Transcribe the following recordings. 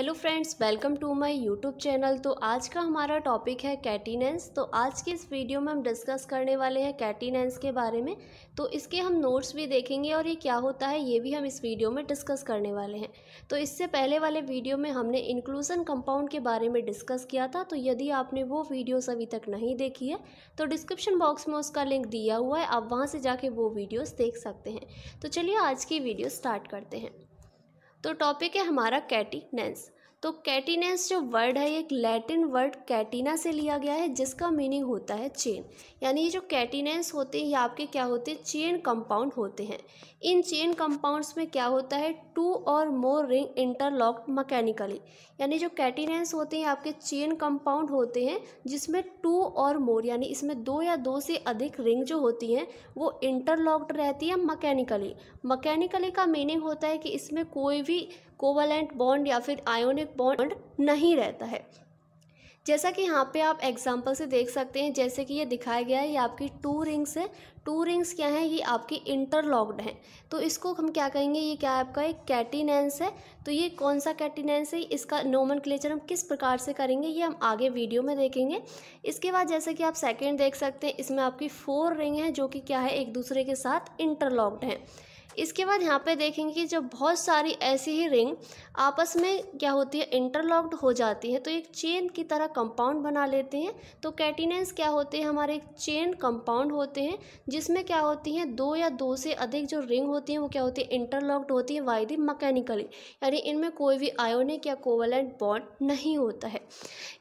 hello friends welcome to my YouTube channel तो आज का हमारा टॉपिक है कैटिनेंस तो आज की इस वीडियो में हम डिस्कस करने वाले हैं कैटिनेंस के बारे में तो इसके हम नोट्स भी देखेंगे और ये क्या होता है ये भी हम इस वीडियो में डिस्कस करने वाले हैं तो इससे पहले वाले वीडियो में हमने इंक्लूसन कंपाउंड के बारे में डिस्कस किया था तो यदि आपने वो वीडियोज़ अभी तक नहीं देखी है तो डिस्क्रिप्शन बॉक्स में उसका लिंक दिया हुआ है आप वहाँ से जाके वो वीडियोज़ देख सकते हैं तो चलिए आज की वीडियो स्टार्ट करते हैं तो टॉपिक है हमारा कैटी नेंस तो कैटिनेस जो वर्ड है एक लैटिन वर्ड कैटिना से लिया गया है जिसका मीनिंग होता है चेन यानी ये जो कैटिनेस होते हैं ये आपके क्या होते हैं चेन कंपाउंड होते हैं इन चेन कंपाउंड्स में क्या होता है टू और मोर रिंग इंटरलॉक मकैनिकली यानी जो कैटिनेस होते हैं आपके चेन कंपाउंड होते हैं जिसमें टू और मोर यानी इसमें दो या दो से अधिक रिंग जो होती हैं वो इंटरलॉक्ड रहती है मकैनिकली मकैनिकली का मीनिंग होता है कि इसमें कोई भी कोवलेंट बॉन्ड या फिर आयोनिक बॉन्ड नहीं रहता है जैसा कि यहाँ पे आप एग्जाम्पल से देख सकते हैं जैसे कि ये दिखाया गया है ये आपकी टू रिंग्स है टू रिंग्स क्या हैं ये आपकी इंटरलॉक्ड हैं तो इसको हम क्या कहेंगे ये क्या आपका एक कैटिनेंस है तो ये कौन सा कैटिनेंस है इसका नोमन हम किस प्रकार से करेंगे ये हम आगे वीडियो में देखेंगे इसके बाद जैसे कि आप सेकेंड देख सकते हैं इसमें आपकी फोर रिंग है जो कि क्या है एक दूसरे के साथ इंटरलॉक्ड हैं इसके बाद यहाँ पे देखेंगे कि जब बहुत सारी ऐसी ही रिंग आपस में क्या होती है इंटरलॉक्ड हो जाती है तो एक चेन की तरह कंपाउंड बना लेते हैं तो कैटिनेंस क्या होते हैं हमारे एक चेन कंपाउंड होते हैं जिसमें क्या होती हैं दो या दो से अधिक जो रिंग होती हैं वो क्या होती है इंटरलॉक्ड होती है वाई दी मकैनिकली यानी इनमें कोई भी आयोनिक या कोवलेंट बॉन्ड नहीं होता है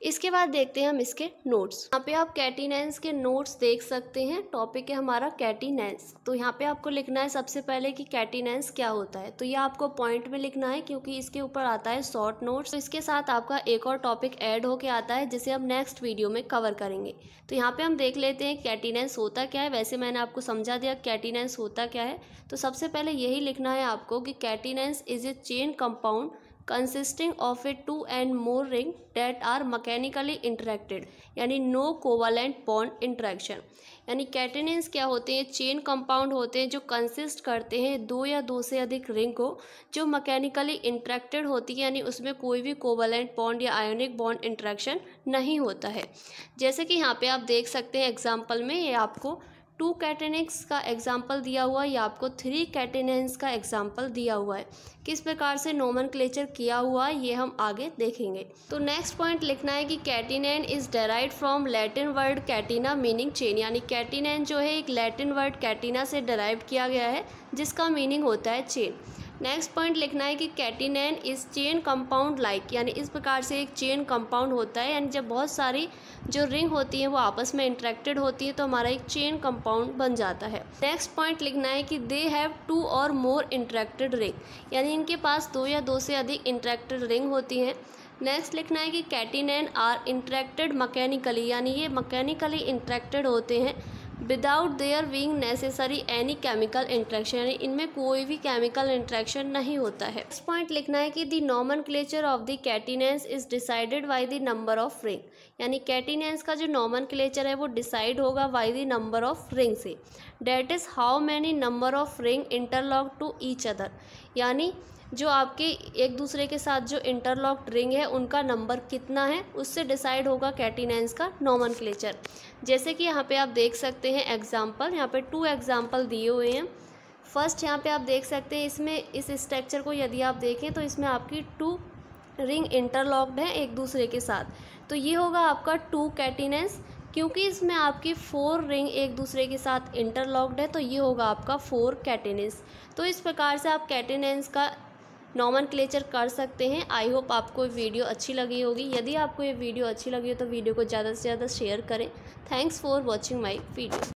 इसके बाद देखते हैं हम इसके नोट्स यहाँ पर आप कैटिनेंस के नोट्स देख सकते हैं टॉपिक है हमारा कैटिनेंस तो यहाँ पर आपको लिखना है सबसे पहले कि कैटिनेंस क्या होता है तो ये आपको पॉइंट में लिखना है क्योंकि इसके ऊपर आता है शॉर्ट नोट्स तो इसके साथ आपका एक और टॉपिक ऐड होके आता है जिसे हम नेक्स्ट वीडियो में कवर करेंगे तो यहाँ पे हम देख लेते हैं कैटिनेंस होता क्या है वैसे मैंने आपको समझा दिया कैटिनेंस होता क्या है तो सबसे पहले यही लिखना है आपको कि catenanes is a chain compound consisting of a two and more ring that are mechanically interacted यानी नो कोवालेंट बॉन्ड इंटरेक्शन यानी कैटेनेंस क्या होते हैं चेन कंपाउंड होते हैं जो कंसिस्ट करते हैं दो या दो से अधिक रिंग को जो मकैनिकली इंटरेक्टेड होती है यानी उसमें कोई भी कोवालेंट बॉन्ड या आयोनिक बॉन्ड इंट्रैक्शन नहीं होता है जैसे कि यहाँ पे आप देख सकते हैं एग्जाम्पल में ये आपको टू कैटेनिक्स का एग्जाम्पल दिया हुआ है या आपको थ्री कैटेनेंस का एग्जाम्पल दिया हुआ है किस प्रकार से नोमन किया हुआ है ये हम आगे देखेंगे तो नेक्स्ट पॉइंट लिखना है कि catenane is derived from Latin word catena meaning chain यानी कैटिनेन जो है एक लैटिन वर्ड कैटिना से डराइव किया गया है जिसका मीनिंग होता है चेन नेक्स्ट पॉइंट लिखना है कि कैटिनैन इस चेन कंपाउंड लाइक यानी इस प्रकार से एक चेन कंपाउंड होता है यानी जब बहुत सारी जो रिंग होती हैं वो आपस में इंट्रैक्टेड होती है तो हमारा एक चेन कंपाउंड बन जाता है नेक्स्ट पॉइंट लिखना है कि दे हैव टू और मोर इंट्रैक्टेड रिंग यानी इनके पास दो या दो से अधिक इंट्रैक्टेड रिंग होती हैं नेक्स्ट लिखना है कि कैटिनैन आर इंट्रैक्टेड मकैनिकली यानी ये मकैनिकली इंट्रैक्टेड होते हैं without there being necessary any chemical interaction यानी इनमें कोई भी केमिकल इंट्रैक्शन नहीं होता है नेक्स्ट पॉइंट लिखना है कि the nomenclature of the catenanes is decided by the number of ring यानी कैटिनेंस का जो नॉमन क्लेचर है वो डिसाइड होगा by the number of ring से that is how many number of ring interlock to each other यानी जो आपके एक दूसरे के साथ जो इंटरलॉक्ड रिंग है उनका नंबर कितना है उससे डिसाइड होगा कैटिनेंस का नॉमन क्लेचर जैसे कि यहाँ पे आप देख सकते हैं हैं एग्ज़ाम्पल यहाँ पे टू एग्ज़ाम्पल दिए हुए हैं फर्स्ट यहाँ पे आप देख सकते हैं इसमें इस स्ट्रक्चर को यदि आप देखें तो इसमें आपकी टू रिंग इंटरलॉक्ड है एक दूसरे के साथ तो ये होगा आपका टू कैटिनेस क्योंकि इसमें आपकी फोर रिंग एक दूसरे के साथ इंटरलॉक्ड है तो ये होगा आपका फोर कैटिनेस तो इस प्रकार से आप कैटिनेंस का नॉमन क्लेचर कर सकते हैं आई होप आपको वीडियो अच्छी लगी होगी यदि आपको ये वीडियो अच्छी लगी हो तो वीडियो को ज़्यादा से ज़्यादा शेयर करें thanks for watching my video